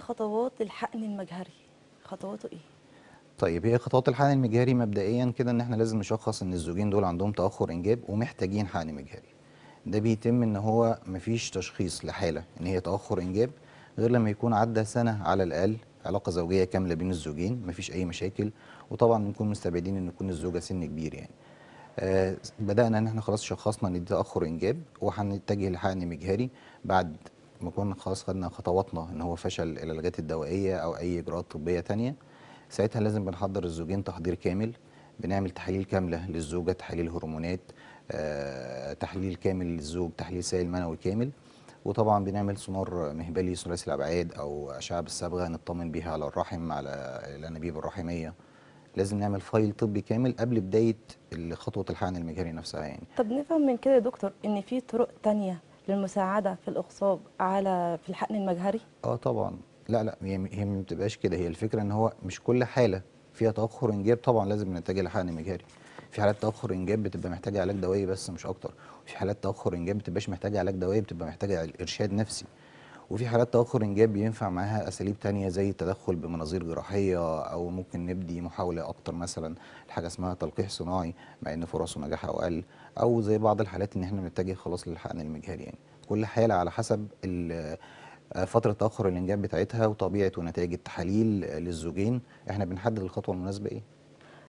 خطوات الحقن المجهري خطواته ايه طيب هي خطوات الحقن المجهري مبدئيا كده ان احنا لازم نشخص ان الزوجين دول عندهم تاخر انجاب ومحتاجين حقن مجهري ده بيتم ان هو مفيش تشخيص لحاله ان هي تاخر انجاب غير لما يكون عدى سنه على الاقل علاقه زوجيه كامله بين الزوجين مفيش اي مشاكل وطبعا بنكون مستبعدين ان يكون الزوجه سن كبير يعني آه بدانا ان احنا خلاص شخصنا ان دي تاخر انجاب وهنتجه لحقن مجهري بعد ما كنا خلاص خدنا خطواتنا ان هو فشل العلاجات الدوائيه او اي اجراءات طبيه ثانيه ساعتها لازم بنحضر الزوجين تحضير كامل بنعمل تحاليل كامله للزوجه تحاليل هرمونات آه، تحليل كامل للزوج تحليل سائل منوي كامل وطبعا بنعمل سونار مهبلي ثلاثي الابعاد او اشعه بالصبغه نطمن بيها على الرحم على الانابيب الرحميه لازم نعمل فايل طبي كامل قبل بدايه خطوه الحقن المجهري نفسها يعني طب نفهم من كده يا دكتور ان في طرق ثانيه للمساعده في الاغصاب على في الحقن المجهري اه طبعا لا لا هي ما بتبقاش كده هي الفكره ان هو مش كل حاله فيها تاخر انجاب طبعا لازم نتجه لحقن مجهري في حالات تاخر انجاب بتبقى محتاجه علاج دوائي بس مش اكتر وفي حالات تاخر انجاب بتبقاش محتاجه علاج دوائي بتبقى محتاجه ارشاد نفسي وفي حالات تاخر انجاب بينفع معاها اساليب تانية زي التدخل بمناظير جراحيه او ممكن نبدي محاوله اكتر مثلا لحاجه اسمها تلقيح صناعي مع ان فرصه نجاحه اقل او زي بعض الحالات ان احنا بنتجه خلاص للحقن المجهري يعني كل حاله على حسب آه، فتره تاخر الانجاب بتاعتها وطبيعه ونتائج التحاليل آه، للزوجين احنا بنحدد الخطوه المناسبه ايه